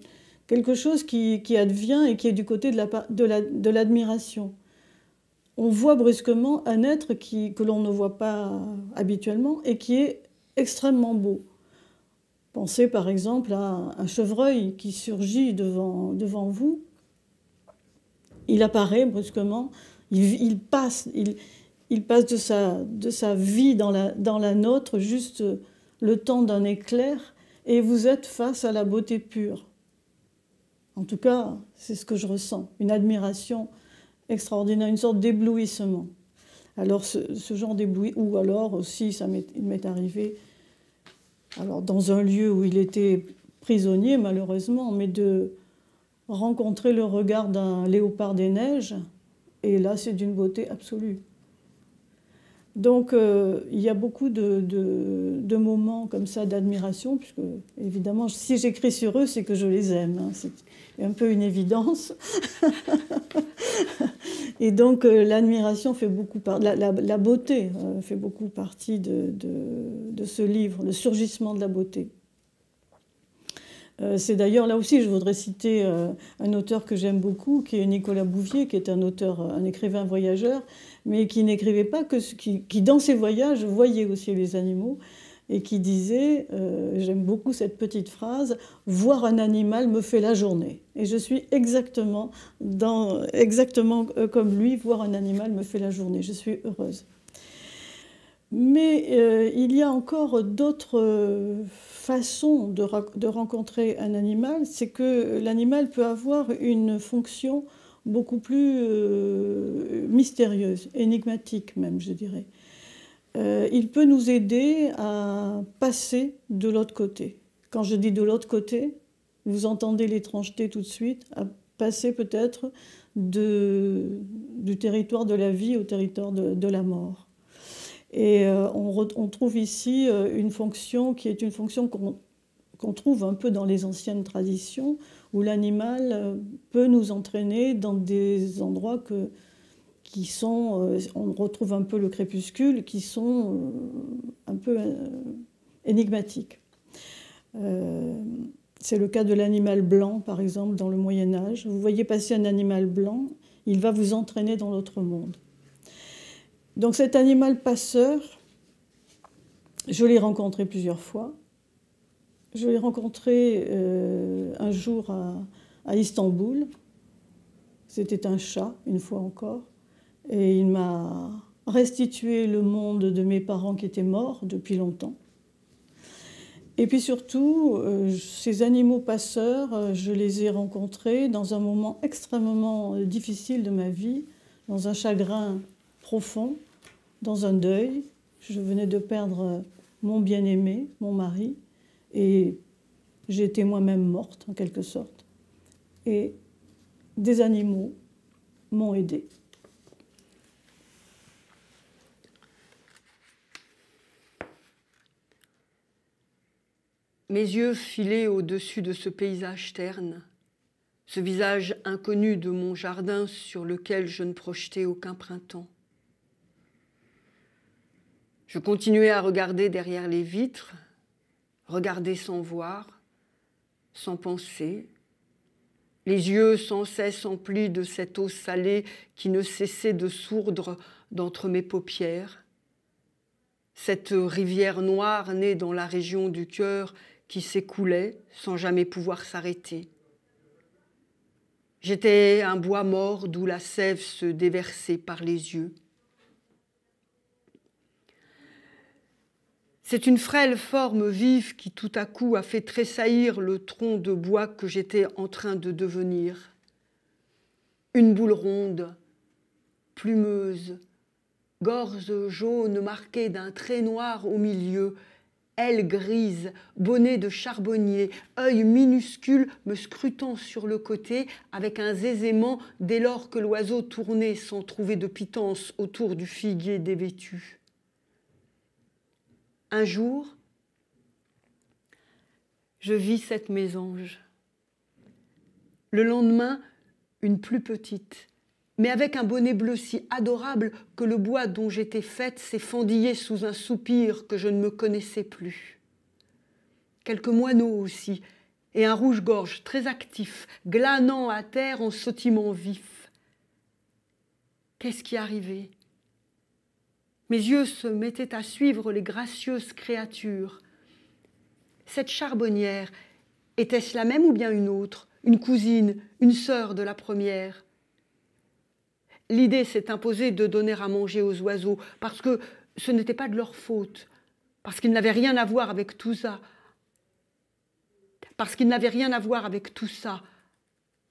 quelque chose qui, advient et qui est du côté de l'admiration. La, de la, on voit brusquement un être qui, que l'on ne voit pas habituellement et qui est extrêmement beau. Pensez par exemple à un chevreuil qui surgit devant, devant vous. Il apparaît brusquement, il, passe, il, passe de sa, de sa vie dans la, dans la nôtre juste le temps d'un éclair, et vous êtes face à la beauté pure. En tout cas, c'est ce que je ressens, une admiration extraordinaire, une sorte d'éblouissement. Alors ce, genre d'éblouissement, ou alors aussi, ça m'est, m'est arrivé, alors dans un lieu où il était prisonnier malheureusement, mais de rencontrer le regard d'un léopard des neiges, et là c'est d'une beauté absolue. Donc euh, il y a beaucoup de, de, moments comme ça d'admiration, puisque évidemment, si j'écris sur eux, c'est que je les aime. Hein. c'est un peu une évidence. Et donc euh, l'admiration fait beaucoup par... la, la, beauté euh, fait beaucoup partie de, de, ce livre, le surgissement de la beauté. C'est d'ailleurs là aussi, je voudrais citer un auteur que j'aime beaucoup, qui est Nicolas Bouvier, qui est un auteur, un écrivain voyageur, mais qui n'écrivait pas que ce qui, dans ses voyages, voyait aussi les animaux et qui disait, euh, j'aime beaucoup cette petite phrase, voir un animal me fait la journée. Et je suis exactement, dans, exactement euh, comme lui, voir un animal me fait la journée. Je suis heureuse. Mais euh, il y a encore d'autres façons de, de, rencontrer un animal, c'est que l'animal peut avoir une fonction beaucoup plus euh, mystérieuse, énigmatique même, je dirais. Euh, il peut nous aider à passer de l'autre côté. Quand je dis de l'autre côté, vous entendez l'étrangeté tout de suite, à passer peut-être du territoire de la vie au territoire de, la mort. Et euh, on, trouve ici une fonction qui est une fonction qu'on trouve un peu dans les anciennes traditions, où l'animal euh, peut nous entraîner dans des endroits qui sont, euh, on retrouve un peu le crépuscule, qui sont euh, un peu énigmatiques. c'est le cas de l'animal blanc, par exemple, dans le Moyen Âge. Vous voyez passer un animal blanc, il va vous entraîner dans l'autre monde. Donc cet animal passeur, je l'ai rencontré plusieurs fois. Je l'ai rencontré euh, un jour à, Istanbul. C'était un chat, une fois encore. Et il m'a restitué le monde de mes parents qui étaient morts depuis longtemps. Et puis surtout, euh, ces animaux passeurs, euh, je les ai rencontrés dans un moment extrêmement difficile de ma vie, dans un chagrin profond, dans un deuil. Je venais de perdre mon bien-aimé, mon mari. Et j'étais moi-même morte, en quelque sorte. Et des animaux m'ont aidée. Mes yeux filaient au-dessus de ce paysage terne, ce visage inconnu de mon jardin sur lequel je ne projetais aucun printemps. Je continuais à regarder derrière les vitres, regarder sans voir, sans penser, les yeux sans cesse emplis de cette eau salée qui ne cessait de sourdre d'entre mes paupières, cette rivière noire née dans la région du cœur qui s'écoulait sans jamais pouvoir s'arrêter. J'étais un bois mort d'où la sève se déversait par les yeux. C'est une frêle forme vive qui tout à coup a fait tressaillir le tronc de bois que j'étais en train de devenir. Une boule ronde, plumeuse, gorge jaune marquée d'un trait noir au milieu, aile grise, bonnet de charbonnier, œil minuscule me scrutant sur le côté avec un aisément dès lors que l'oiseau tournait sans trouver de pitance autour du figuier dévêtu un jour, je vis cette mésange. Le lendemain, une plus petite, mais avec un bonnet bleu si adorable que le bois dont j'étais faite s'effendillait sous un soupir que je ne me connaissais plus. Quelques moineaux aussi, et un rouge-gorge très actif, glanant à terre en sautiment vif. Qu'est-ce qui arrivait mes yeux se mettaient à suivre les gracieuses créatures. Cette charbonnière, était-ce la même ou bien une autre, une cousine, une sœur de la première L'idée s'est imposée de donner à manger aux oiseaux, parce que ce n'était pas de leur faute, parce qu'ils n'avaient rien à voir avec tout ça, parce qu'ils n'avaient rien à voir avec tout ça,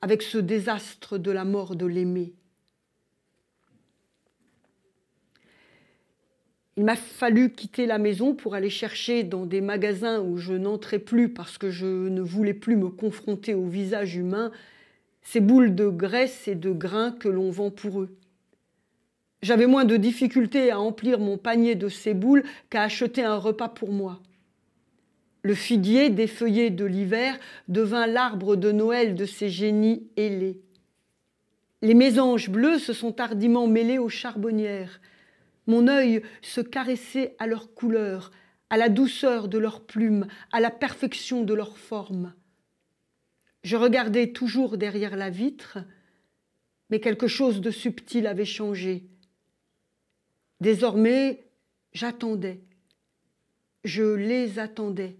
avec ce désastre de la mort de l'aimé. Il m'a fallu quitter la maison pour aller chercher dans des magasins où je n'entrais plus parce que je ne voulais plus me confronter au visage humain ces boules de graisse et de grains que l'on vend pour eux. J'avais moins de difficultés à emplir mon panier de ces boules qu'à acheter un repas pour moi. Le figuier défeuillé de l'hiver devint l'arbre de Noël de ces génies ailés. Les mésanges bleus se sont hardiment mêlés aux charbonnières. Mon œil se caressait à leur couleur, à la douceur de leurs plumes, à la perfection de leur forme. Je regardais toujours derrière la vitre, mais quelque chose de subtil avait changé. Désormais, j'attendais. Je les attendais.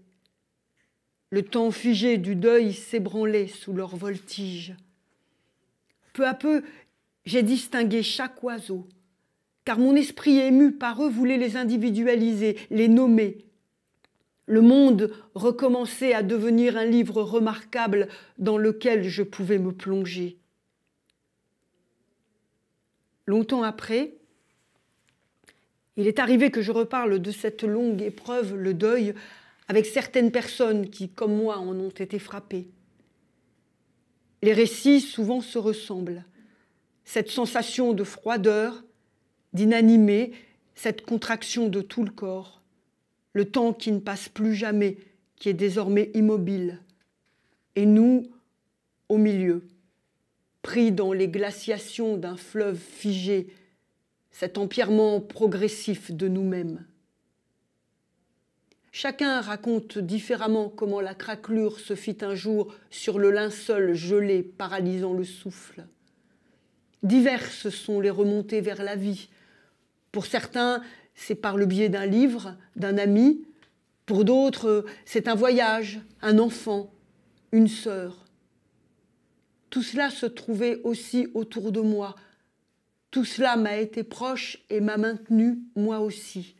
Le temps figé du deuil s'ébranlait sous leur voltige. Peu à peu, j'ai distingué chaque oiseau, car mon esprit ému par eux voulait les individualiser, les nommer. Le monde recommençait à devenir un livre remarquable dans lequel je pouvais me plonger. Longtemps après, il est arrivé que je reparle de cette longue épreuve, le deuil, avec certaines personnes qui, comme moi, en ont été frappées. Les récits souvent se ressemblent. Cette sensation de froideur, d'inanimer cette contraction de tout le corps, le temps qui ne passe plus jamais, qui est désormais immobile, et nous, au milieu, pris dans les glaciations d'un fleuve figé, cet empirement progressif de nous-mêmes. Chacun raconte différemment comment la craquelure se fit un jour sur le linceul gelé paralysant le souffle diverses sont les remontées vers la vie. Pour certains, c'est par le biais d'un livre, d'un ami. Pour d'autres, c'est un voyage, un enfant, une sœur. Tout cela se trouvait aussi autour de moi. Tout cela m'a été proche et m'a maintenu moi aussi.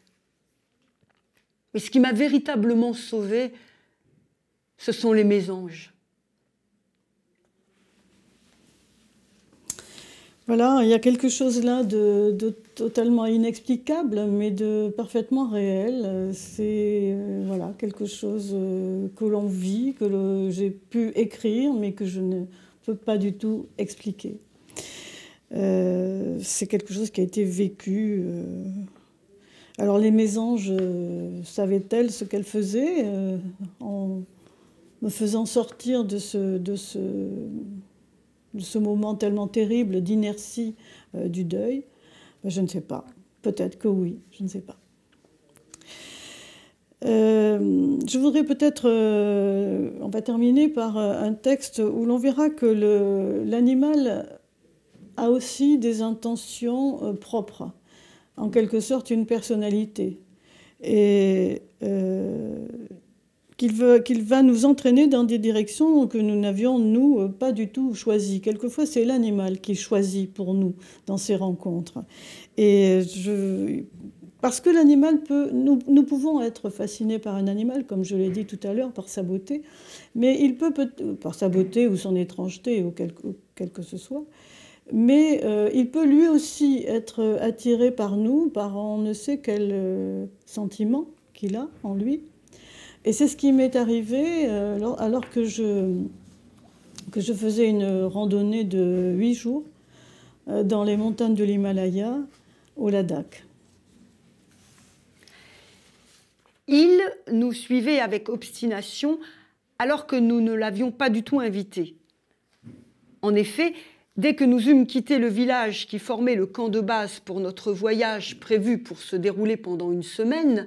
Mais ce qui m'a véritablement sauvé, ce sont les mésanges. Voilà, il y a quelque chose là de, totalement inexplicable, mais de parfaitement réel. C'est euh, voilà quelque chose euh, que l'on vit, que j'ai pu écrire, mais que je ne peux pas du tout expliquer. Euh, c'est quelque chose qui a été vécu. Alors les mésanges savaient-elles ce qu'elles faisaient en me faisant sortir de ce, de ce de ce moment tellement terrible d'inertie euh, du deuil ben, Je ne sais pas. Peut-être que oui, je ne sais pas. Euh, je voudrais peut-être, euh, on va terminer par un texte où l'on verra que l'animal a aussi des intentions propres, en quelque sorte une personnalité. Et qu'il va, nous entraîner dans des directions que nous n'avions, nous, euh, pas du tout choisies. Quelquefois, c'est l'animal qui choisit pour nous dans ces rencontres. Et parce que l'animal peut, nous, pouvons être fascinés par un animal, comme je l'ai dit tout à l'heure, par sa beauté, mais il peut, par sa beauté ou son étrangeté, ou quel, que ce soit, mais euh, il peut lui aussi être attiré par nous, par on ne sait quel euh, sentiment qu'il a en lui, et c'est ce qui m'est arrivé euh, alors, que, je, que je faisais une randonnée de huit jours euh, dans les montagnes de l'Himalaya au Ladakh. Il nous suivait avec obstination alors que nous ne l'avions pas du tout invité. En effet, dès que nous eûmes quitté le village qui formait le camp de base pour notre voyage prévu pour se dérouler pendant une semaine,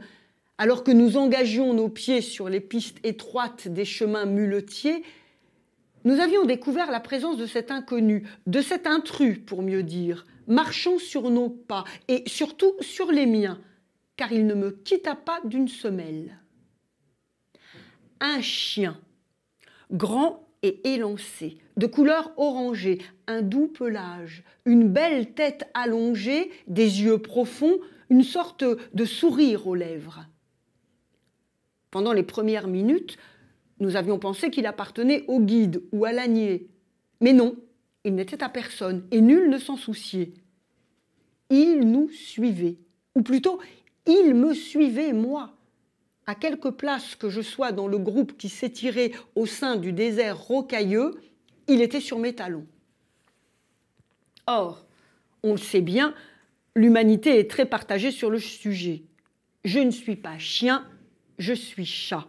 alors que nous engagions nos pieds sur les pistes étroites des chemins muletiers, nous avions découvert la présence de cet inconnu, de cet intrus pour mieux dire, marchant sur nos pas et surtout sur les miens, car il ne me quitta pas d'une semelle. Un chien, grand et élancé, de couleur orangée, un doux pelage, une belle tête allongée, des yeux profonds, une sorte de sourire aux lèvres. Pendant les premières minutes, nous avions pensé qu'il appartenait au guide ou à l'agnier, Mais non, il n'était à personne et nul ne s'en souciait. Il nous suivait, ou plutôt, il me suivait, moi. À quelque place que je sois dans le groupe qui s'étirait au sein du désert rocailleux, il était sur mes talons. Or, on le sait bien, l'humanité est très partagée sur le sujet. Je ne suis pas chien je suis chat.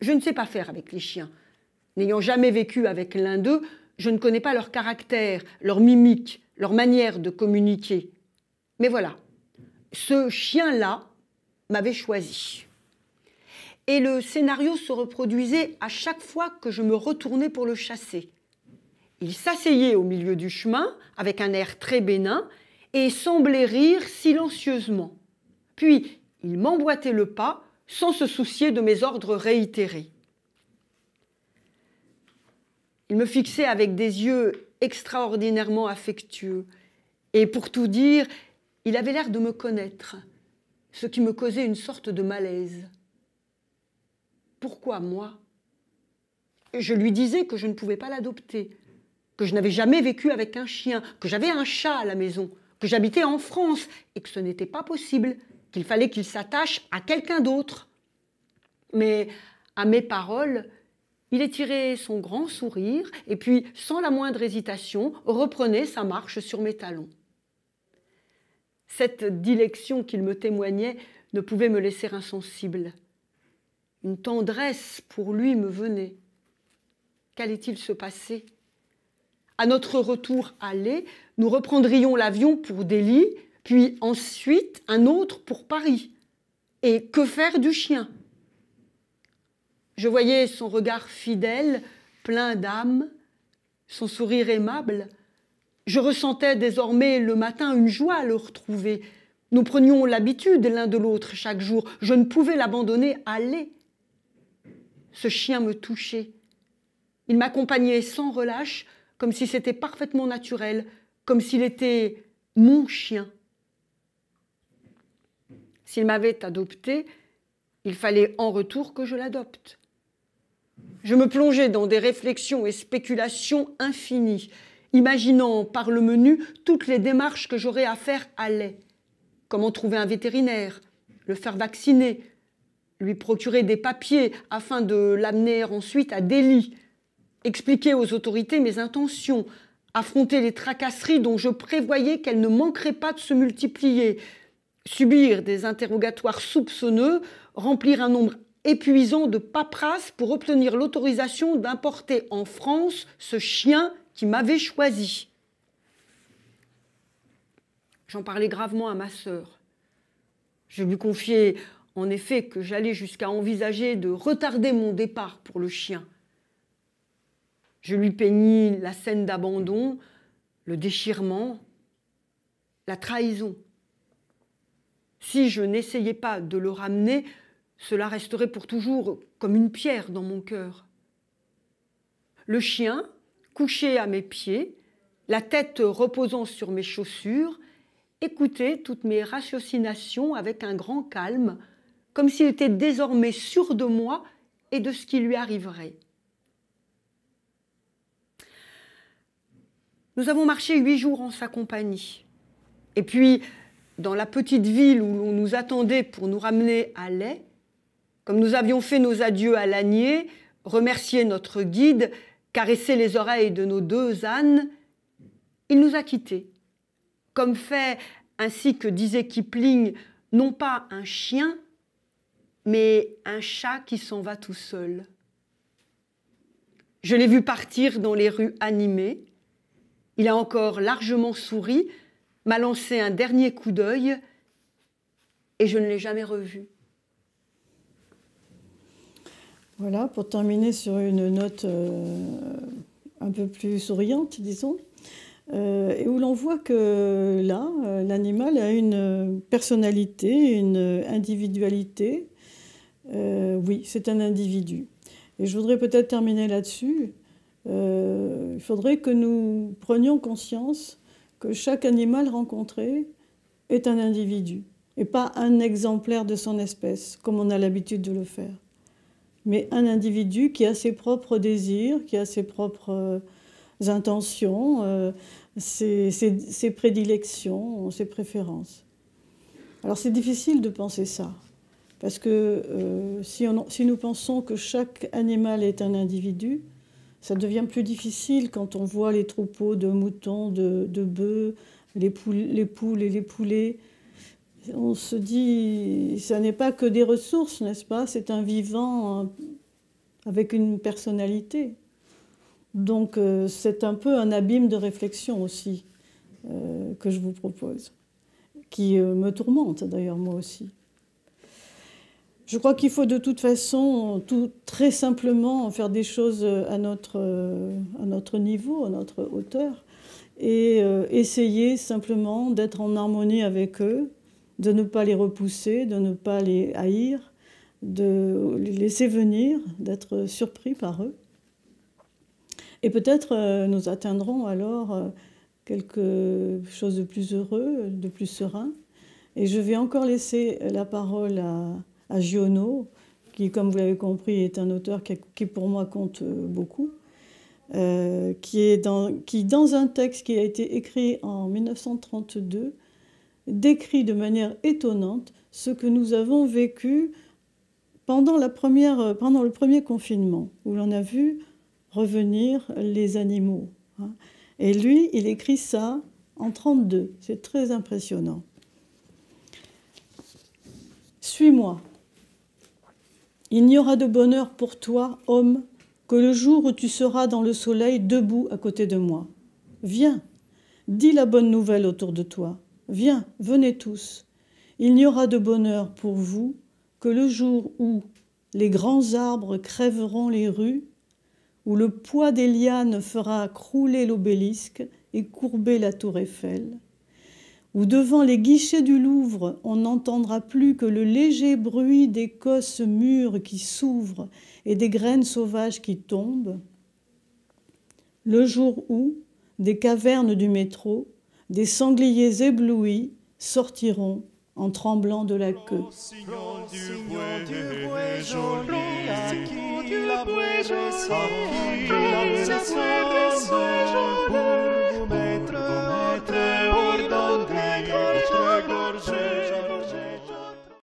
Je ne sais pas faire avec les chiens. N'ayant jamais vécu avec l'un d'eux, je ne connais pas leur caractère, leur mimique, leur manière de communiquer. Mais voilà, ce chien-là m'avait choisi. Et le scénario se reproduisait à chaque fois que je me retournais pour le chasser. Il s'asseyait au milieu du chemin, avec un air très bénin, et semblait rire silencieusement. Puis il m'emboîtait le pas sans se soucier de mes ordres réitérés. Il me fixait avec des yeux extraordinairement affectueux, et pour tout dire, il avait l'air de me connaître, ce qui me causait une sorte de malaise. Pourquoi moi Je lui disais que je ne pouvais pas l'adopter, que je n'avais jamais vécu avec un chien, que j'avais un chat à la maison, que j'habitais en France et que ce n'était pas possible, qu'il fallait qu'il s'attache à quelqu'un d'autre. Mais à mes paroles, il étirait son grand sourire et puis, sans la moindre hésitation, reprenait sa marche sur mes talons. Cette dilection qu'il me témoignait ne pouvait me laisser insensible. Une tendresse pour lui me venait. Qu'allait-il se passer À notre retour aller, nous reprendrions l'avion pour Delhi, puis ensuite un autre pour Paris. Et que faire du chien Je voyais son regard fidèle, plein d'âme, son sourire aimable. Je ressentais désormais le matin une joie à le retrouver. Nous prenions l'habitude l'un de l'autre chaque jour. Je ne pouvais l'abandonner, aller. Ce chien me touchait. Il m'accompagnait sans relâche, comme si c'était parfaitement naturel, comme s'il était mon chien. S'il m'avait adopté, il fallait en retour que je l'adopte. Je me plongeais dans des réflexions et spéculations infinies, imaginant par le menu toutes les démarches que j'aurais à faire à lait. Comment trouver un vétérinaire, le faire vacciner, lui procurer des papiers afin de l'amener ensuite à Delhi, expliquer aux autorités mes intentions, affronter les tracasseries dont je prévoyais qu'elles ne manqueraient pas de se multiplier, subir des interrogatoires soupçonneux, remplir un nombre épuisant de paperasses pour obtenir l'autorisation d'importer en France ce chien qui m'avait choisi. J'en parlais gravement à ma sœur. Je lui confiais en effet que j'allais jusqu'à envisager de retarder mon départ pour le chien. Je lui peignis la scène d'abandon, le déchirement, la trahison. Si je n'essayais pas de le ramener, cela resterait pour toujours comme une pierre dans mon cœur. Le chien, couché à mes pieds, la tête reposant sur mes chaussures, écoutait toutes mes ratiocinations avec un grand calme, comme s'il était désormais sûr de moi et de ce qui lui arriverait. Nous avons marché huit jours en sa compagnie. Et puis, dans la petite ville où l'on nous attendait pour nous ramener à lait, comme nous avions fait nos adieux à Lagné, remercié notre guide, caressé les oreilles de nos deux ânes, il nous a quittés. Comme fait, ainsi que disait Kipling, non pas un chien, mais un chat qui s'en va tout seul. Je l'ai vu partir dans les rues animées. Il a encore largement souri m'a lancé un dernier coup d'œil et je ne l'ai jamais revu. Voilà, pour terminer sur une note euh, un peu plus souriante, disons, euh, et où l'on voit que là, euh, l'animal a une personnalité, une individualité. oui, c'est un individu. Et je voudrais peut-être terminer là-dessus. il faudrait que nous prenions conscience que chaque animal rencontré est un individu et pas un exemplaire de son espèce, comme on a l'habitude de le faire, mais un individu qui a ses propres désirs, qui a ses propres euh, intentions, euh, ses, prédilections, ses préférences. Alors c'est difficile de penser ça, parce que euh, si nous pensons que chaque animal est un individu, ça devient plus difficile quand on voit les troupeaux de moutons, de, bœufs, les poules, les poules et les poulets. On se dit, ça n'est pas que des ressources, n'est-ce pas C'est un vivant euh, avec une personnalité. Donc euh, c'est un peu un abîme de réflexion aussi euh, que je vous propose, qui me tourmente d'ailleurs moi aussi. Je crois qu'il faut de toute façon, tout, très simplement, faire des choses euh, à notre, euh, à notre niveau, à notre hauteur, et euh, essayer simplement d'être en harmonie avec eux, de ne pas les repousser, de ne pas les haïr, de les laisser venir, d'être surpris par eux. Et peut-être nous atteindrons alors quelque chose de plus heureux, de plus serein. Et je vais encore laisser la parole à... Giono, qui, comme vous l'avez compris, est un auteur qui, pour moi compte euh, beaucoup, euh, qui, est dans, qui, dans un texte qui a été écrit en 1932, décrit de manière étonnante ce que nous avons vécu pendant, la première, euh, pendant le premier confinement, où l'on a vu revenir les animaux. Hein. Et lui, il écrit ça en 32. C'est très impressionnant. Suis-moi. Il n'y aura de bonheur pour toi, homme, que le jour où tu seras dans le soleil debout à côté de moi. Viens, dis la bonne nouvelle autour de toi. Viens, venez tous. Il n'y aura de bonheur pour vous que le jour où les grands arbres crèveront les rues, où le poids des lianes fera crouler l'obélisque et courber la tour Eiffel, où devant les guichets du Louvre, on n'entendra plus que le léger bruit des cosses mûres qui s'ouvrent et des graines sauvages qui tombent, le jour où, des cavernes du métro, des sangliers éblouis sortiront en tremblant de la queue.